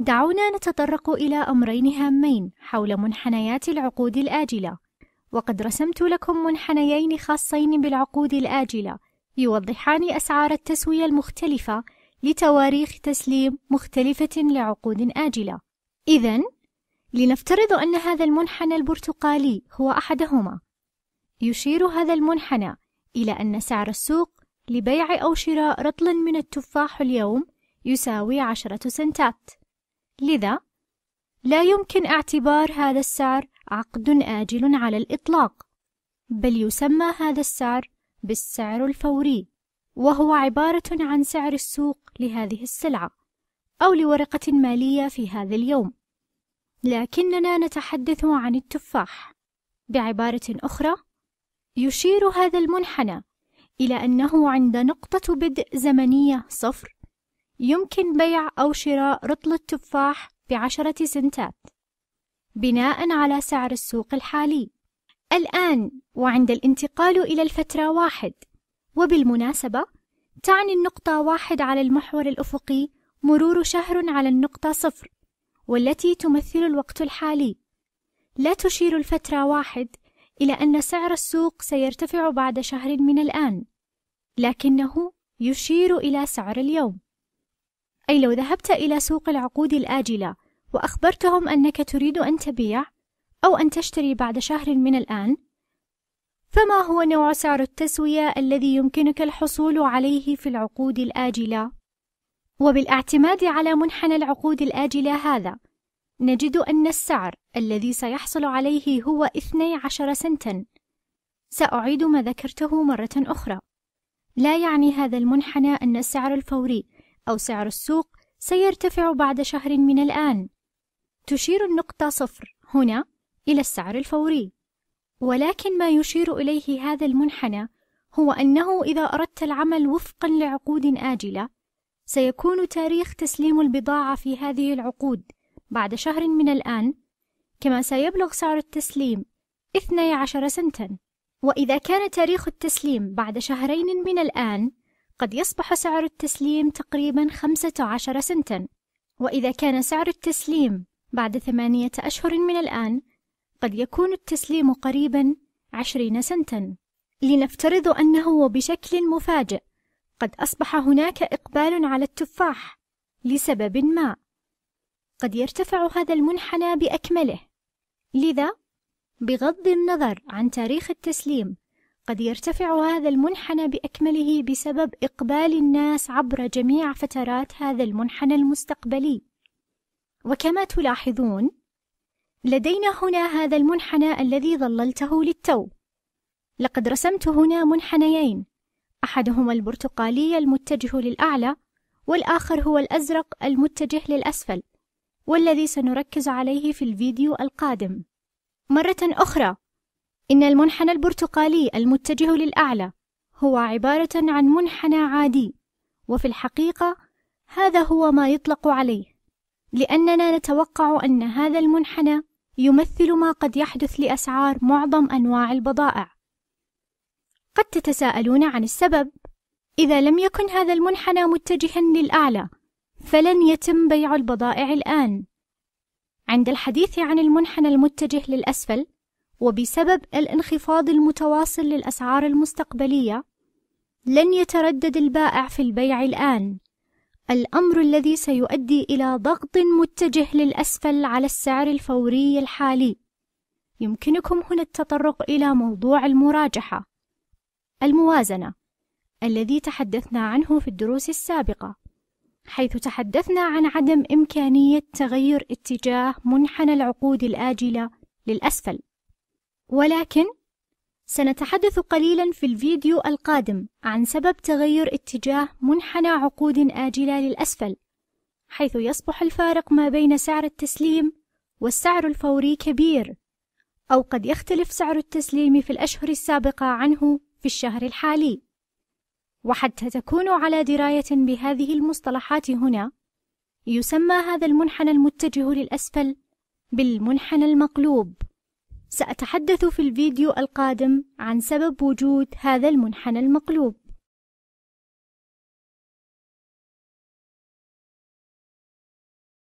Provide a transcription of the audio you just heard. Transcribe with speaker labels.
Speaker 1: دعونا نتطرق إلى أمرين هامين حول منحنيات العقود الآجلة، وقد رسمت لكم منحنيين خاصين بالعقود الآجلة يوضحان أسعار التسوية المختلفة لتواريخ تسليم مختلفة لعقود آجلة. إذا لنفترض أن هذا المنحنى البرتقالي هو أحدهما. يشير هذا المنحنى إلى أن سعر السوق لبيع أو شراء رطل من التفاح اليوم يساوي عشرة سنتات. لذا لا يمكن اعتبار هذا السعر عقد آجل على الإطلاق، بل يسمى هذا السعر بالسعر الفوري، وهو عبارة عن سعر السوق لهذه السلعة، أو لورقة مالية في هذا اليوم. لكننا نتحدث عن التفاح. بعبارة أخرى، يشير هذا المنحنى إلى أنه عند نقطة بدء زمنية صفر يمكن بيع أو شراء رطل التفاح بعشرة سنتات بناء على سعر السوق الحالي الآن وعند الانتقال إلى الفترة واحد وبالمناسبة تعني النقطة واحد على المحور الأفقي مرور شهر على النقطة صفر والتي تمثل الوقت الحالي لا تشير الفترة واحد إلى أن سعر السوق سيرتفع بعد شهر من الآن لكنه يشير إلى سعر اليوم أي لو ذهبت إلى سوق العقود الآجلة وأخبرتهم أنك تريد أن تبيع أو أن تشتري بعد شهر من الآن، فما هو نوع سعر التسوية الذي يمكنك الحصول عليه في العقود الآجلة؟ وبالاعتماد على منحنى العقود الآجلة هذا، نجد أن السعر الذي سيحصل عليه هو 12 سنتًا. سأعيد ما ذكرته مرة أخرى. لا يعني هذا المنحنى أن السعر الفوري أو سعر السوق سيرتفع بعد شهر من الآن. تشير النقطة صفر هنا إلى السعر الفوري، ولكن ما يشير إليه هذا المنحنى هو أنه إذا أردت العمل وفقًا لعقود آجلة، سيكون تاريخ تسليم البضاعة في هذه العقود بعد شهر من الآن، كما سيبلغ سعر التسليم 12 سنتًا. وإذا كان تاريخ التسليم بعد شهرين من الآن قد يصبح سعر التسليم تقريبا 15 سنتا وإذا كان سعر التسليم بعد ثمانية أشهر من الآن قد يكون التسليم قريبا 20 سنتا لنفترض أنه وبشكل مفاجئ قد أصبح هناك إقبال على التفاح لسبب ما قد يرتفع هذا المنحنى بأكمله لذا بغض النظر عن تاريخ التسليم قد يرتفع هذا المنحنى باكمله بسبب اقبال الناس عبر جميع فترات هذا المنحنى المستقبلي وكما تلاحظون لدينا هنا هذا المنحنى الذي ظللته للتو لقد رسمت هنا منحنيين احدهما البرتقالي المتجه للاعلى والاخر هو الازرق المتجه للاسفل والذي سنركز عليه في الفيديو القادم مره اخرى إن المنحنى البرتقالي المتجه للأعلى هو عبارة عن منحنى عادي، وفي الحقيقة هذا هو ما يطلق عليه، لأننا نتوقع أن هذا المنحنى يمثل ما قد يحدث لأسعار معظم أنواع البضائع. قد تتساءلون عن السبب، إذا لم يكن هذا المنحنى متجها للأعلى، فلن يتم بيع البضائع الآن. عند الحديث عن المنحنى المتجه للأسفل، وبسبب الانخفاض المتواصل للأسعار المستقبلية لن يتردد البائع في البيع الآن الأمر الذي سيؤدي إلى ضغط متجه للأسفل على السعر الفوري الحالي يمكنكم هنا التطرق إلى موضوع المراجحة الموازنة الذي تحدثنا عنه في الدروس السابقة حيث تحدثنا عن عدم إمكانية تغير اتجاه منحنى العقود الآجلة للأسفل ولكن سنتحدث قليلا في الفيديو القادم عن سبب تغير اتجاه منحنى عقود آجلة للأسفل حيث يصبح الفارق ما بين سعر التسليم والسعر الفوري كبير أو قد يختلف سعر التسليم في الأشهر السابقة عنه في الشهر الحالي وحتى تكونوا على دراية بهذه المصطلحات هنا يسمى هذا المنحنى المتجه للأسفل بالمنحنى المقلوب سأتحدث في الفيديو القادم عن سبب وجود هذا المنحنى المقلوب